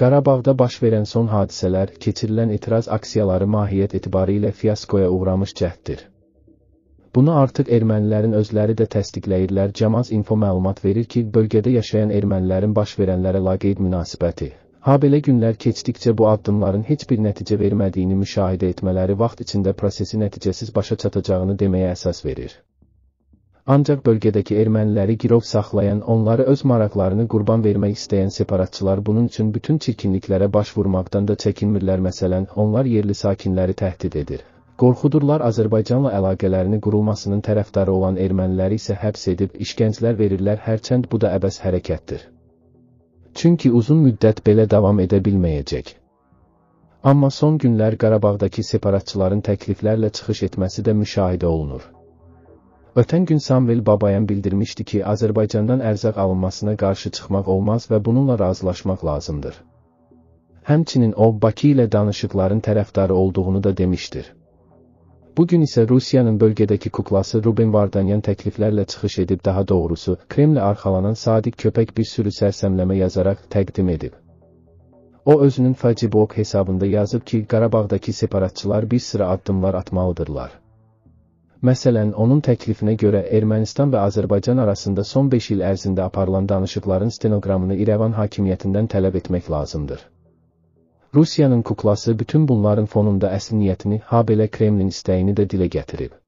Qarabağda baş verən son hadisələr, keçirilən etiraz aksiyaları mahiyyət etibarilə fiaskoya uğramış cəhddir. Bunu artıq ermənilərin özləri də təsdiqləyirlər. Cəmaz info məlumat verir ki, bölgədə yaşayan ermənilərin baş verənlərə laqeyd münasibəti, habelə günlər keçdikcə bu addımların heç bir nəticə vermədiyini müşahidə etmələri vaxt içində prosesi nəticəsiz başa çatacağını deməyə əsas verir. Ancaq bölgədəki erməniləri girov saxlayan, onları öz maraqlarını qurban vermək istəyən separatçılar bunun üçün bütün çirkinliklərə baş vurmaqdan da çəkinmirlər məsələn, onlar yerli sakinləri təhdid edir. Qorxudurlar Azərbaycanla əlaqələrini qurulmasının tərəfdarı olan erməniləri isə həbs edib işgənclər verirlər, hərçənd bu da əbəs hərəkətdir. Çünki uzun müddət belə davam edə bilməyəcək. Amma son günlər Qarabağdakı separatçıların təkliflərlə çıxış etməsi də müşahidə olunur. Ötən gün Samvel Babayan bildirmişdi ki, Azərbaycandan ərzaq alınmasına qarşı çıxmaq olmaz və bununla razılaşmaq lazımdır. Həmçinin o, Bakı ilə danışıqların tərəfdarı olduğunu da demişdir. Bugün isə Rusiyanın bölgədəki kuklası Ruben Vardanyan təkliflərlə çıxış edib daha doğrusu, Kremlə arxalanan sadiq köpək bir sürü sərsəmləmə yazaraq təqdim edib. O özünün Facebook hesabında yazıb ki, Qarabağdakı separatçılar bir sıra addımlar atmalıdırlar. Məsələn, onun təklifinə görə Ermənistan və Azərbaycan arasında son 5 il ərzində aparılan danışıqların stenoqramını İrəvan hakimiyyətindən tələb etmək lazımdır. Rusiyanın kuklası bütün bunların fonunda əsl niyyətini, habelə Kremlin istəyini də dilə gətirib.